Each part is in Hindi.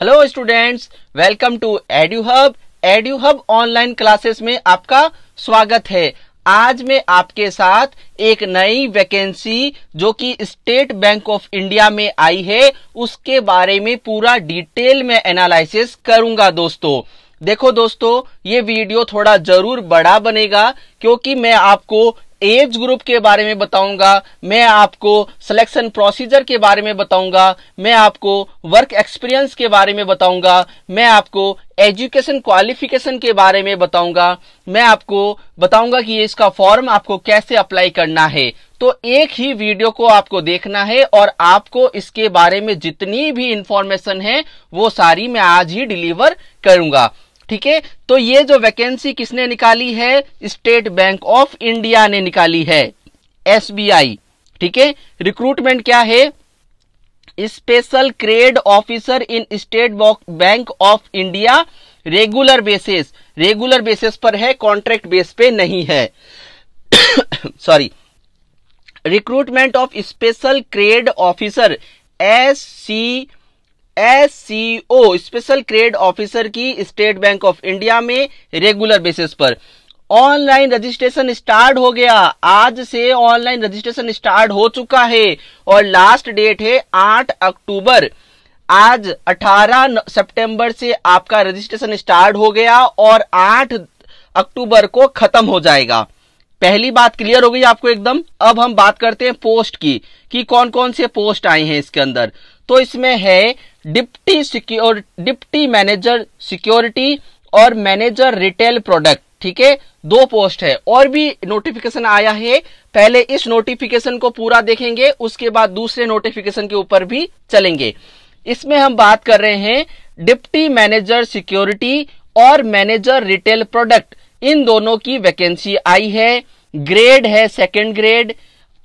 hello students welcome to Edu Hub Edu Hub online classes में आपका स्वागत है आज मैं आपके साथ एक नई वैकेंसी जो कि स्टेट बैंक ऑफ इंडिया में आई है उसके बारे में पूरा डिटेल में एनालिसिस करूंगा दोस्तों देखो दोस्तों ये वीडियो थोड़ा जरूर बड़ा बनेगा क्योंकि मैं आपको एज ग्रुप के बारे में बताऊंगा मैं आपको सिलेक्शन प्रोसीजर के बारे में बताऊंगा मैं आपको वर्क एक्सपीरियंस के बारे में बताऊंगा मैं आपको एजुकेशन क्वालिफिकेशन के बारे में बताऊंगा मैं आपको बताऊंगा कि इसका फॉर्म आपको कैसे अप्लाई करना है तो एक ही वीडियो को आपको देखना है और आपको इसके बारे में जितनी भी इंफॉर्मेशन है वो सारी मैं आज ही डिलीवर करूंगा ठीक है तो ये जो वैकेंसी किसने निकाली है स्टेट बैंक ऑफ इंडिया ने निकाली है एसबीआई ठीक है रिक्रूटमेंट क्या है special grade officer in State Bank of India regular basis regular basis पर है कॉन्ट्रैक्ट बेस पे नहीं है sorry recruitment of special grade officer S C S special grade officer की स्टेट बैंक ऑफ इंडिया में रेगुलर बेसिस पर ऑनलाइन रजिस्ट्रेशन स्टार्ट हो गया आज से ऑनलाइन रजिस्ट्रेशन स्टार्ट हो चुका है और लास्ट डेट है 8 अक्टूबर आज 18 सितंबर से आपका रजिस्ट्रेशन स्टार्ट हो गया और 8 अक्टूबर को खत्म हो जाएगा पहली बात क्लियर हो गई आपको एकदम अब हम बात करते हैं पोस्ट की कि कौन कौन से पोस्ट आए हैं इसके अंदर तो इसमें है deputy secure deputy manager security और मैनेजर रिटेल प्रोडक्ट ठीक है दो पोस्ट है और भी नोटिफिकेशन आया है पहले इस नोटिफिकेशन को पूरा देखेंगे उसके बाद दूसरे नोटिफिकेशन के ऊपर भी चलेंगे इसमें हम बात कर रहे हैं डिप्टी मैनेजर सिक्योरिटी और मैनेजर रिटेल प्रोडक्ट इन दोनों की वैकेंसी आई है ग्रेड है सेकेंड ग्रेड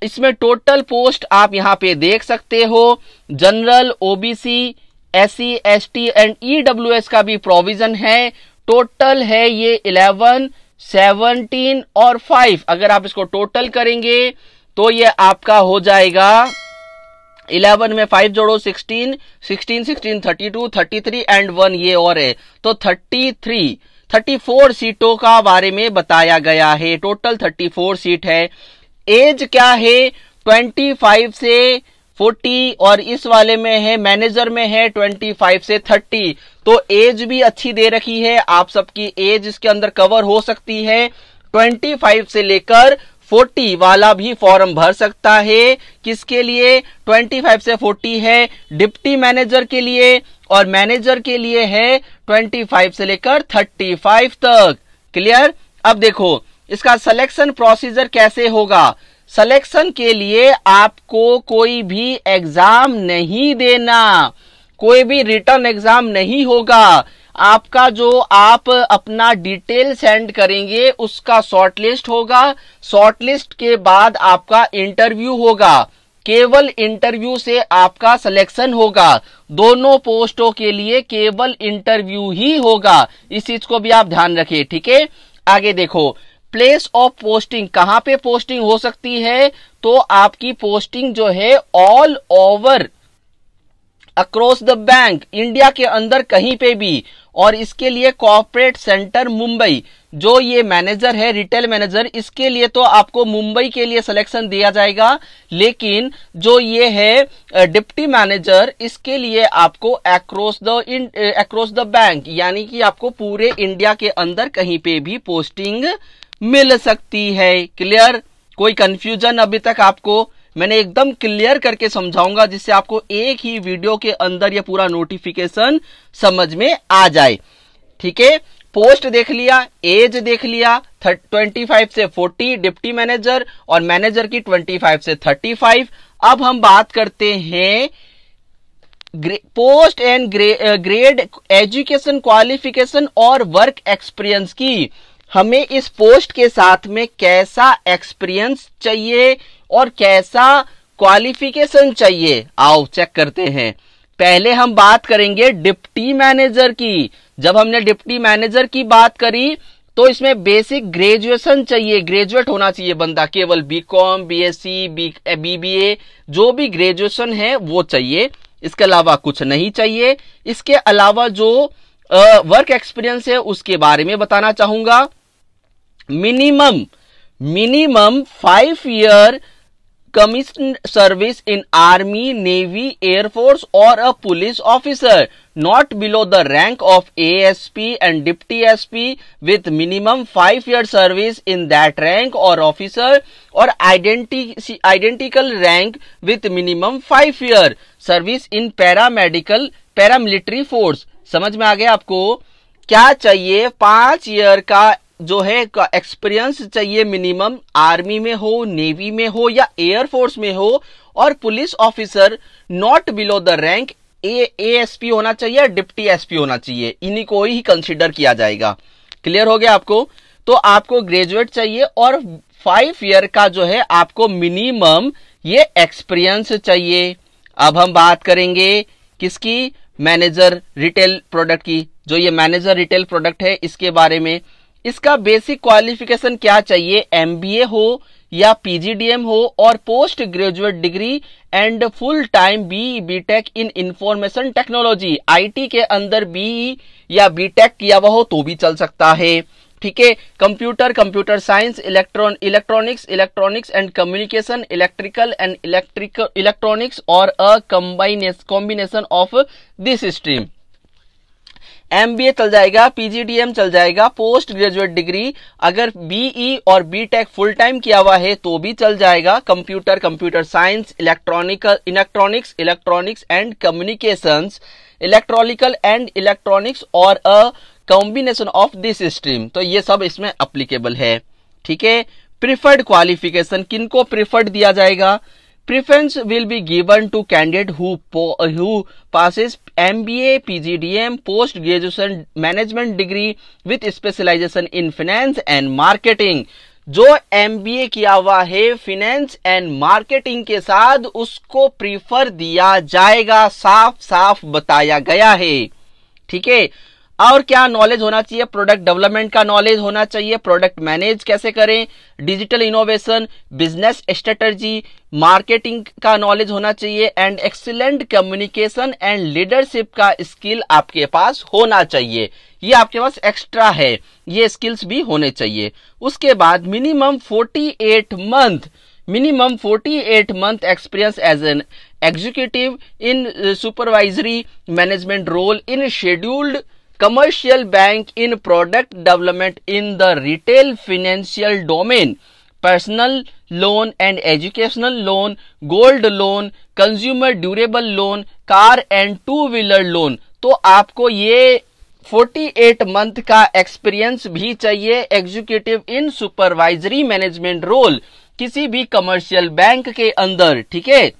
इसमें टोटल पोस्ट आप यहां पे देख सकते हो general OBC S C S T and S का भी प्रोविजन है टोटल है ये इलेवन सेवनटीन और फाइव अगर आप इसको टोटल करेंगे तो ये आपका हो जाएगा इलेवन में फाइव जोड़ो sixteen sixteen sixteen thirty two thirty three and one ये और है तो थर्टी थ्री थर्टी फोर सीटों का बारे में बताया गया है टोटल थर्टी फोर सीट है एज क्या है ट्वेंटी फाइव से फोर्टी और इस वाले में है मैनेजर में है ट्वेंटी फाइव से थर्टी तो एज भी अच्छी दे रखी है आप सबकी एज इसके अंदर कवर हो सकती है ट्वेंटी फाइव से लेकर फोर्टी वाला भी फॉर्म भर सकता है किसके लिए ट्वेंटी फाइव से फोर्टी है डिप्टी मैनेजर के लिए और मैनेजर के लिए है ट्वेंटी फाइव से लेकर थर्टी फाइव तक क्लियर अब देखो इसका सिलेक्शन प्रोसीजर कैसे होगा सिलेक्शन के लिए आपको कोई भी एग्जाम नहीं देना कोई भी रिटर्न एग्जाम नहीं होगा आपका जो आप अपना डिटेल सेंड करेंगे उसका शॉर्टलिस्ट होगा शॉर्टलिस्ट के बाद आपका इंटरव्यू होगा केवल इंटरव्यू से आपका सिलेक्शन होगा दोनों पोस्टों के लिए केवल इंटरव्यू ही होगा इस चीज को भी आप ध्यान रखें ठीक है आगे देखो प्लेस ऑफ पोस्टिंग कहां पे पोस्टिंग हो सकती है तो आपकी पोस्टिंग जो है all over across the bank India के अंदर कहीं पे भी और इसके लिए कॉर्पोरेट सेंटर मुंबई जो ये मैनेजर है रिटेल मैनेजर इसके लिए तो आपको मुंबई के लिए सिलेक्शन दिया जाएगा लेकिन जो ये है डिप्टी मैनेजर इसके लिए आपको across the across the bank यानी कि आपको पूरे इंडिया के अंदर कहीं पे भी पोस्टिंग मिल सकती है क्लियर कोई कंफ्यूजन अभी तक आपको मैंने एकदम क्लियर करके समझाऊंगा जिससे आपको एक ही वीडियो के अंदर यह पूरा नोटिफिकेशन समझ में आ जाए ठीक है पोस्ट देख लिया एज देख लिया ट्वेंटी फाइव से फोर्टी डिप्टी मैनेजर और मैनेजर की ट्वेंटी फाइव से थर्टी फाइव अब हम बात करते हैं post and grade education qualification और वर्क एक्सपीरियंस की हमें इस पोस्ट के साथ में कैसा एक्सपीरियंस चाहिए और कैसा क्वालिफिकेशन चाहिए आओ चेक करते हैं पहले हम बात करेंगे डिप्टी मैनेजर की जब हमने डिप्टी मैनेजर की बात करी तो इसमें बेसिक ग्रेजुएशन चाहिए ग्रेजुएट होना चाहिए बंदा केवल B com B S C B जो भी ग्रेजुएशन है वो चाहिए इसके अलावा कुछ नहीं चाहिए इसके अलावा जो वर्क एक्सपीरियंस है उसके बारे में बताना चाहूंगा minimum minimum five year commission service in army navy air force और uh police officer not below the rank of A S P and deputy S P with minimum five year service in that rank और ऑफिसर और आइडेंटी identical rank with minimum five year service in para medical paramilitary force समझ में आ गया आपको क्या चाहिए पांच ईयर का जो है एक्सपीरियंस चाहिए मिनिमम आर्मी में हो नेवी में हो या एयरफोर्स में हो और police officer not below the rank a ASP होना चाहिए डिप्टी एसपी होना चाहिए इन्हीं को ही कंसिडर किया जाएगा क्लियर हो गया आपको तो आपको ग्रेजुएट चाहिए और फाइव ईयर का जो है आपको मिनिमम ये एक्सपीरियंस चाहिए अब हम बात करेंगे किसकी मैनेजर रिटेल प्रोडक्ट की जो ये मैनेजर रिटेल प्रोडक्ट है इसके बारे में इसका बेसिक क्वालिफिकेशन क्या चाहिए एमबीए हो या पीजीडीएम हो और post graduate degree and full time BE BTech e, in information technology IT के अंदर बीई e या बीटेक किया हुआ हो तो भी चल सकता है ठीक है computer computer science electron electronics electronics and communication electrical and electrical electronics और अ कम्बाइनेस combination of this stream MBA चल जाएगा पीजीडीएम चल जाएगा पोस्ट ग्रेजुएट डिग्री अगर बीई e और बीटेक फुल टाइम किया हुआ है तो भी चल जाएगा computer computer science electronical electronics electronics and communication electronical and electronics और uh combination of this stream तो ये सब इसमें अप्लीकेबल है ठीक है प्रिफर्ड क्वालिफिकेशन किनको प्रिफर्ड दिया जाएगा preference will be given to candidate who who possess M B A P G D M post graduation management degree with specialisation in finance and marketing जो एम बी ए किया हुआ है फिनेंस एंड मार्केटिंग के साथ उसको प्रीफर दिया जाएगा साफ साफ बताया गया है ठीक है और क्या नॉलेज होना चाहिए प्रोडक्ट डेवलपमेंट का नॉलेज होना चाहिए प्रोडक्ट मैनेज कैसे करें digital innovation business strategy marketing का नॉलेज होना चाहिए and excellent communication and leadership का स्किल आपके पास होना चाहिए ये आपके पास एक्स्ट्रा है ये स्किल्स भी होने चाहिए उसके बाद minimum 48 month minimum 48 month experience as an executive in supervisory management role in scheduled commercial bank in product development in the retail financial domain personal loan and educational loan gold loan consumer durable loan car and two wheeler loan तो आपको ये 48 मंथ का एक्सपीरियंस भी चाहिए executive in supervisory management role किसी भी कमर्शियल बैंक के अंदर ठीक है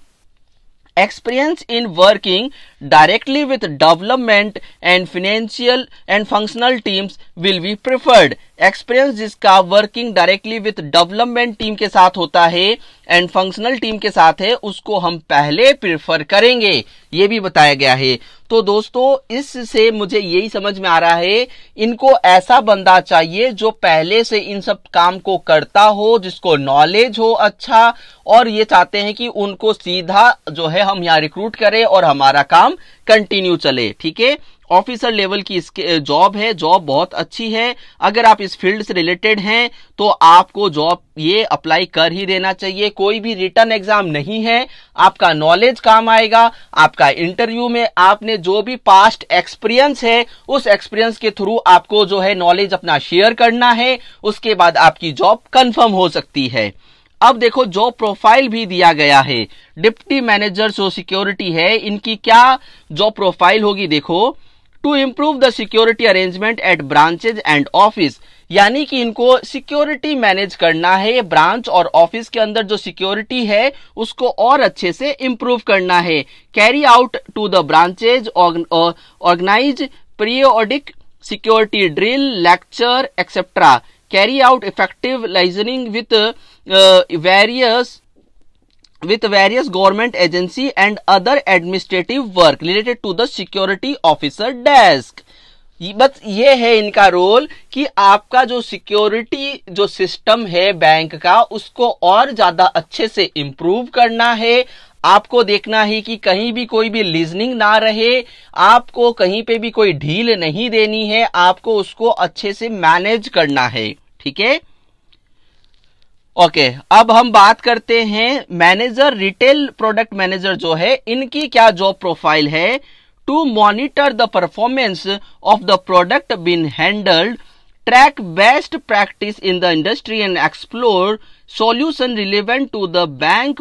experience in working directly with development and financial and functional teams will be preferred experience जिसका working directly with development team के साथ होता है एंड फंक्शनल टीम के साथ है उसको हम पहले प्रेफर करेंगे ये भी बताया गया है तो दोस्तों इससे मुझे यही समझ में आ रहा है इनको ऐसा बंदा चाहिए जो पहले से इन सब काम को करता हो जिसको नॉलेज हो अच्छा और ये चाहते हैं कि उनको सीधा जो है हम यहाँ रिक्रूट करें और हमारा काम कंटिन्यू चले ठीक है ऑफिसर लेवल की जॉब है जॉब बहुत अच्छी है अगर आप इस फील्ड से रिलेटेड हैं तो आपको जॉब ये अप्लाई कर ही देना चाहिए कोई भी रिटर्न एग्जाम नहीं है आपका नॉलेज काम आएगा आपका इंटरव्यू में आपने जो भी पास्ट एक्सपीरियंस है उस एक्सपीरियंस के थ्रू आपको जो है नॉलेज अपना शेयर करना है उसके बाद आपकी जॉब कन्फर्म हो सकती है अब देखो जॉब प्रोफाइल भी दिया गया है डिप्टी मैनेजर जो सिक्योरिटी है इनकी क्या जॉब प्रोफाइल होगी देखो to improve the security arrangement at branches and office यानी कि इनको सिक्योरिटी मैनेज करना है ब्रांच और ऑफिस के अंदर जो सिक्योरिटी है उसको और अच्छे से इम्प्रूव करना है carry out to the branches organise periodic security drill lecture etcetera carry out effective liaisoning with various with various government agency and other administrative work related to the security officer desk बस ये है इनका रोल कि आपका जो सिक्योरिटी जो सिस्टम है बैंक का उसको और ज्यादा अच्छे से इम्प्रूव करना है आपको देखना है कि कहीं भी कोई भी लीजनिंग ना रहे आपको कहीं पे भी कोई ढील नहीं देनी है आपको उसको अच्छे से मैनेज करना है ठीक है ओके okay, अब हम बात करते हैं मैनेजर रिटेल प्रोडक्ट मैनेजर जो है इनकी क्या जॉब प्रोफाइल है to monitor the performance of the product been handled track best practice in the industry and explore solution relevant to the bank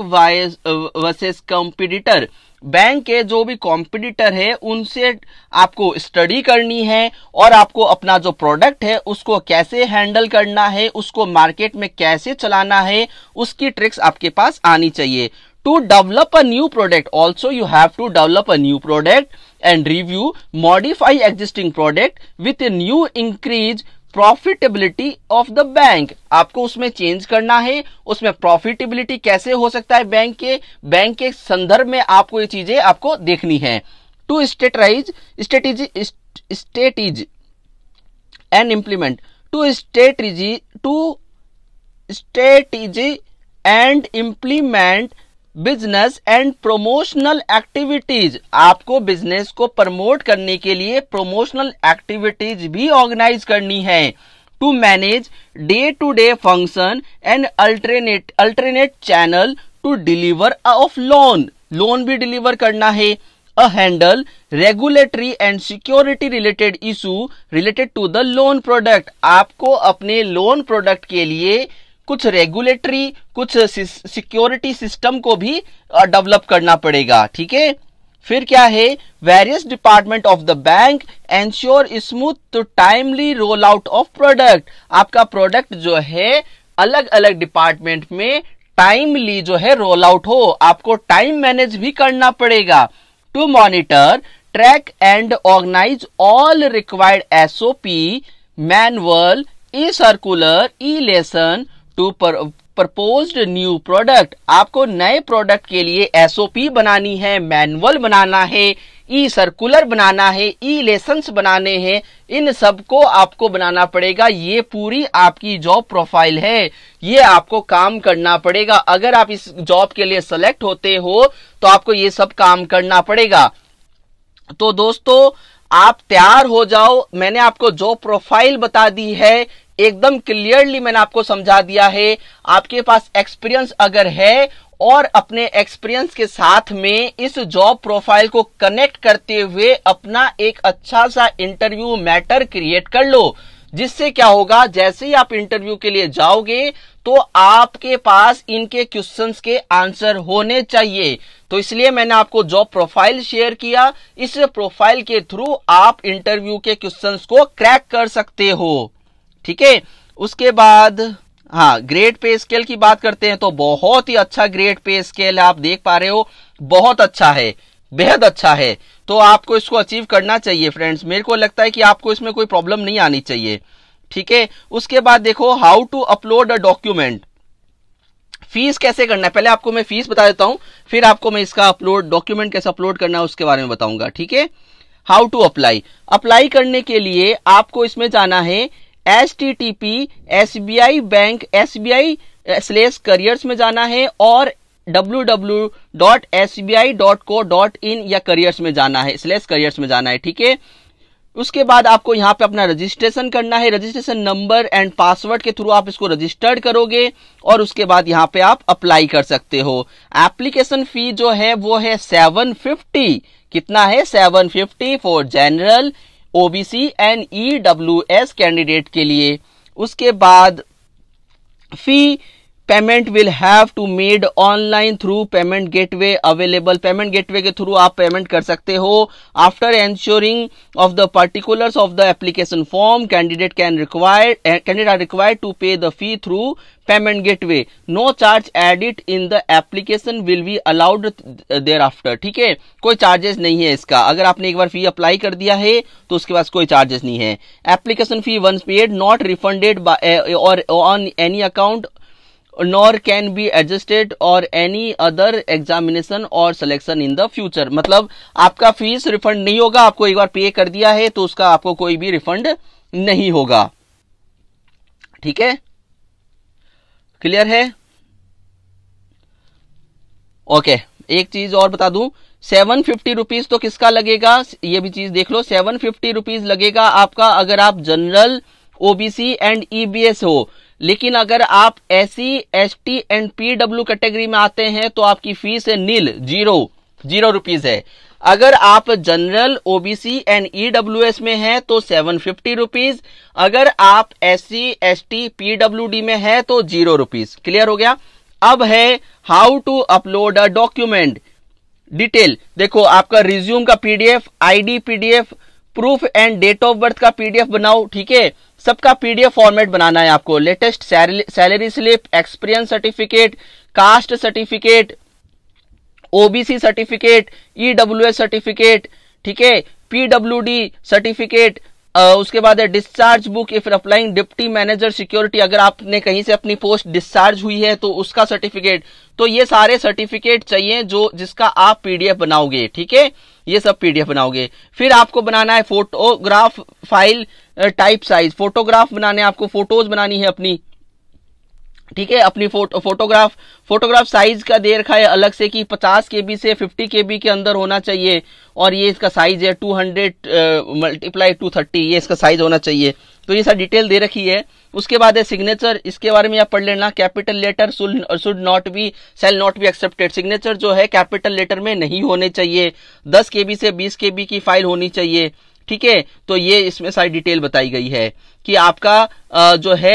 versus competitor bank के जो भी कॉम्पिटिटर है उनसे आपको स्टडी करनी है और आपको अपना जो प्रोडक्ट है उसको कैसे हैंडल करना है उसको मार्केट में कैसे चलाना है उसकी ट्रिक्स आपके पास आनी चाहिए to develop a new product also you have to develop a new product and review modify existing product with a new increase profitability of the bank आपको उसमें चेंज करना है उसमें प्रॉफिटेबिलिटी कैसे हो सकता है बैंक के बैंक के संदर्भ में आपको ये चीजें आपको देखनी है to strategise strategies strategies and implement to strategy to strategy and implement business and promotional activities आपको बिजनेस को प्रमोट करने के लिए प्रोमोशनल एक्टिविटीज भी ऑर्गेनाइज करनी है to manage day to day function and alternate alternate channel to deliver of loan loan भी डिलीवर करना है uh handle regulatory and security related issue related to the loan product आपको अपने लोन प्रोडक्ट के लिए कुछ रेगुलेटरी कुछ सिक्योरिटी सिस्टम को भी डेवलप करना पड़ेगा ठीक है फिर क्या है various department of the bank ensure smooth to timely roll out of product आपका प्रोडक्ट जो है अलग अलग डिपार्टमेंट में टाइमली जो है रोल आउट हो आपको टाइम मैनेज भी करना पड़ेगा to monitor track and organise all required SOP manual e circular e lesson to proposed new product आपको नए प्रोडक्ट के लिए एसओपी बनानी है मैनुअल बनाना है ई सर्कुलर बनाना है ई लेसन बनाने हैं इन सब को आपको बनाना पड़ेगा ये पूरी आपकी जॉब प्रोफाइल है ये आपको काम करना पड़ेगा अगर आप इस जॉब के लिए सेलेक्ट होते हो तो आपको ये सब काम करना पड़ेगा तो दोस्तों आप तैयार हो जाओ मैंने आपको जॉब प्रोफाइल बता दी है एकदम क्लियरली मैंने आपको समझा दिया है आपके पास एक्सपीरियंस अगर है और अपने एक्सपीरियंस के साथ में इस जॉब प्रोफाइल को कनेक्ट करते हुए अपना एक अच्छा सा इंटरव्यू मैटर क्रिएट कर लो जिससे क्या होगा जैसे ही आप इंटरव्यू के लिए जाओगे तो आपके पास इनके क्वेश्चंस के आंसर होने चाहिए तो इसलिए मैंने आपको जॉब प्रोफाइल शेयर किया इस प्रोफाइल के थ्रू आप इंटरव्यू के क्वेश्चंस को क्रैक कर सकते हो ठीक है उसके बाद हाँ ग्रेड पे स्केल की बात करते हैं तो बहुत ही अच्छा ग्रेड पे स्केल आप देख पा रहे हो बहुत अच्छा है बेहद अच्छा है तो आपको इसको अचीव करना चाहिए फ्रेंड्स मेरे को लगता है कि आपको इसमें कोई प्रॉब्लम नहीं आनी चाहिए ठीक है उसके बाद देखो how to upload a document fees कैसे करना है पहले आपको मैं फीस बता देता हूं फिर आपको मैं इसका अपलोड डॉक्यूमेंट कैसे अपलोड करना है उसके बारे में बताऊंगा ठीक है हाउ टू अप्लाई अप्लाई करने के लिए आपको इसमें जाना है H T T P S B I bank S B I slash careers में जाना है और W W dot S B I dot co dot in या करियर्स में जाना है स्लेस करियर्स में जाना है ठीक है उसके बाद आपको यहाँ पे अपना रजिस्ट्रेशन करना है रजिस्ट्रेशन नंबर एंड पासवर्ड के थ्रू आप इसको रजिस्टर्ड करोगे और उसके बाद यहाँ पे आप अप्लाई कर सकते हो एप्लीकेशन फी जो है वो है सेवन फिफ्टी कितना है seven fifty for general OBC and EWS candidate के लिए उसके बाद fee payment will have to made online through payment gateway available payment gateway के थ्रू आप पेमेंट कर सकते हो after ensuring of the particulars of the application form candidate can require candidate are to pay the fee through payment gateway no charge edit in the application will be allowed there after ठीक है कोई चार्जेस नहीं है इसका अगर आपने एक बार फी अप्लाई कर दिया है तो उसके पास कोई चार्जेस नहीं है application fee once paid not refunded और on any account nor can be adjusted और एनी अदर एग्जामिनेशन और सिलेक्शन इन द फ्यूचर मतलब आपका फीस रिफंड नहीं होगा आपको एक बार पे कर दिया है तो उसका आपको कोई भी रिफंड नहीं होगा ठीक है क्लियर है ओके okay, एक चीज और बता दू सेवन फिफ्टी रुपीज तो किसका लगेगा ये भी चीज देख लो सेवन फिफ्टी रुपीज लगेगा आपका अगर आप जनरल ओबीसी एंड ईबीएस हो लेकिन अगर आप S ST and PW category में आते हैं तो आपकी फीस है नील जीरो जीरो रुपीज है अगर आप जनरल ओबीसी एंड ईडब्ल्यूएस में हैं तो सेवन फिफ्टी रुपीज अगर आप S C S T PW में है तो जीरो रुपीज क्लियर हो गया अब है how to upload a document detail देखो आपका रिज्यूम का PDF ID PDF proof and date of birth का पीडीएफ बनाओ ठीक है सबका पीडीएफ फॉर्मेट बनाना है आपको latest salary slip experience certificate caste certificate OBC certificate EWS certificate ठीक है पीडब्ल्यूडी सर्टिफिकेट उसके बाद है discharge book if applying deputy manager security अगर आपने कहीं से अपनी पोस्ट डिस्चार्ज हुई है तो उसका सर्टिफिकेट तो ये सारे सर्टिफिकेट चाहिए जो जिसका आप पीडीएफ बनाओगे ठीक है ये सब पीडीएफ बनाओगे फिर आपको बनाना है photograph file type size photograph बनाने आपको फोटोज बनानी है अपनी ठीक है अपनी फोटो फोटोग्राफ फोटोग्राफ साइज का दे रखा है अलग से कि 50 के बी से 50 के बी के अंदर होना चाहिए और ये इसका साइज है 200 मल्टीप्लाई टू थर्टी ये इसका साइज होना चाहिए तो ये सब डिटेल दे रखी है उसके बाद है सिग्नेचर इसके बारे में आप पढ़ लेना capital letter should not be shall not be accepted signature जो है कैपिटल लेटर में नहीं होने चाहिए दस के बी से बीस के बी की फाइल होनी चाहिए ठीक है तो ये इसमें सारी डिटेल बताई गई है कि आपका जो है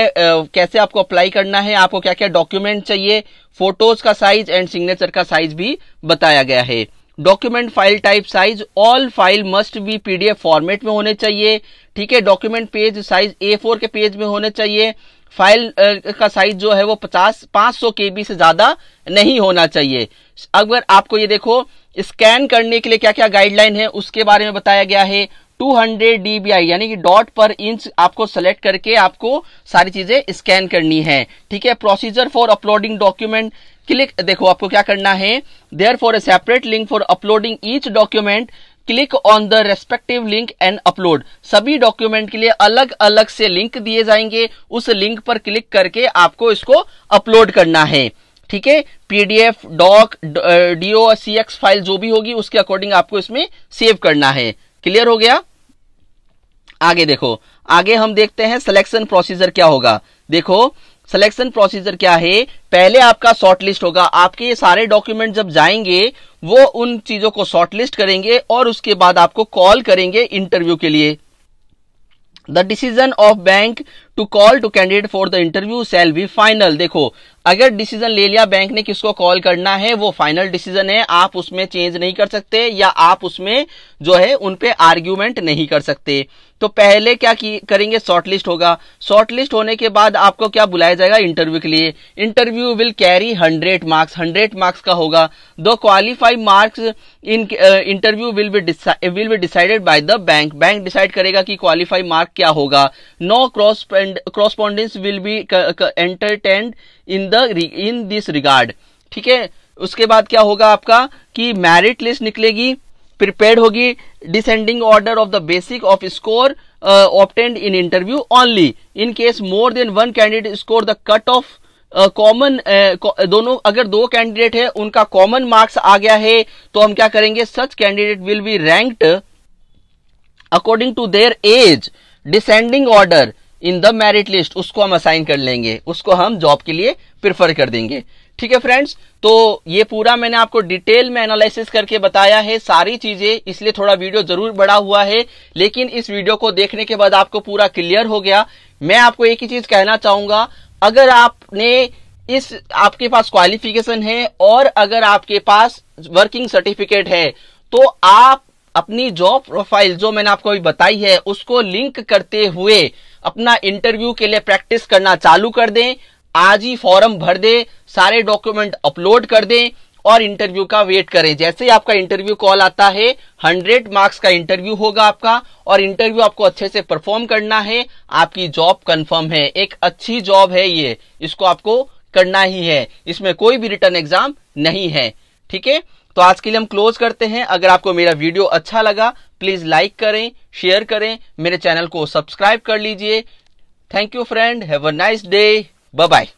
कैसे आपको अप्लाई करना है आपको क्या क्या डॉक्यूमेंट चाहिए फोटोज का साइज एंड सिग्नेचर का साइज भी बताया गया है document file type size all file must be PDF format में होने चाहिए ठीक है document page size A four के पेज में होने चाहिए फाइल का साइज जो है वो पचास पांच सौ के से ज्यादा नहीं होना चाहिए अगर आपको ये देखो स्कैन करने के लिए क्या क्या गाइडलाइन है उसके बारे में बताया गया है 200 डीबीआई यानी कि डॉट पर इंच आपको सेलेक्ट करके आपको सारी चीजें स्कैन करनी है ठीक है procedure for uploading document click देखो आपको क्या करना है there for a separate link for uploading each document click on the respective link and upload सभी डॉक्यूमेंट के लिए अलग अलग से लिंक दिए जाएंगे उस लिंक पर क्लिक करके आपको इसको अपलोड करना है ठीक है PDF dock do C x file जो भी होगी उसके अकॉर्डिंग आपको इसमें सेव करना है क्लियर हो गया आगे देखो आगे हम देखते हैं सिलेक्शन प्रोसीजर क्या होगा देखो सिलेक्शन प्रोसीजर क्या है पहले आपका शॉर्टलिस्ट होगा आपके ये सारे डॉक्यूमेंट जब जाएंगे वो उन चीजों को शॉर्टलिस्ट करेंगे और उसके बाद आपको कॉल करेंगे इंटरव्यू के लिए the decision of bank to call to candidate for the interview shall be final देखो अगर डिसीजन ले लिया बैंक ने किसको कॉल करना है वो फाइनल डिसीजन है आप उसमें चेंज नहीं कर सकते या आप उसमें जो है उनपे आर्ग्यूमेंट नहीं कर सकते तो पहले क्या की, करेंगे शॉर्ट लिस्ट होगा शॉर्ट लिस्ट होने के बाद आपको क्या बुलाया जाएगा इंटरव्यू के लिए interview will carry hundred marks hundred marks का होगा दो qualified marks in interview will be will be decided by the bank bank डिसाइड करेगा कि क्वालिफाइड मार्क क्या होगा no cross correspondence will be entertained in the in this regard ठीक है उसके बाद क्या होगा आपका कि मैरिट लिस्ट निकलेगी प्रिपेयर होगी descending order of the basic of score obtained in interview only in case more than one candidate score the cut off common दोनों अगर दो कैंडिडेट है उनका कॉमन मार्क्स आ गया है तो हम क्या करेंगे such candidate will be ranked according to their age descending order in the merit list उसको हम असाइन कर लेंगे उसको हम जॉब के लिए प्रिफर कर देंगे ठीक है फ्रेंड्स तो ये पूरा मैंने आपको डिटेल में एनालिसिस करके बताया है सारी चीजें इसलिए थोड़ा वीडियो जरूर बड़ा हुआ है लेकिन इस वीडियो को देखने के बाद आपको पूरा क्लियर हो गया मैं आपको एक ही चीज कहना चाहूंगा अगर आपने इस आपके पास क्वालिफिकेशन है और अगर आपके पास वर्किंग सर्टिफिकेट है तो आप अपनी जॉब प्रोफाइल जो मैंने आपको अभी बताई है उसको लिंक करते हुए अपना इंटरव्यू के लिए प्रैक्टिस करना चालू कर दें आज ही फॉर्म भर दें सारे डॉक्यूमेंट अपलोड कर दें और इंटरव्यू का वेट करें जैसे ही आपका इंटरव्यू कॉल आता है हंड्रेड मार्क्स का इंटरव्यू होगा आपका और इंटरव्यू आपको अच्छे से परफॉर्म करना है आपकी जॉब कंफर्म है एक अच्छी जॉब है ये इसको आपको करना ही है इसमें कोई भी रिटर्न एग्जाम नहीं है ठीक है तो आज के लिए हम क्लोज करते हैं अगर आपको मेरा वीडियो अच्छा लगा प्लीज लाइक करें शेयर करें मेरे चैनल को सब्सक्राइब कर लीजिए thank you friend have a nice day bye bye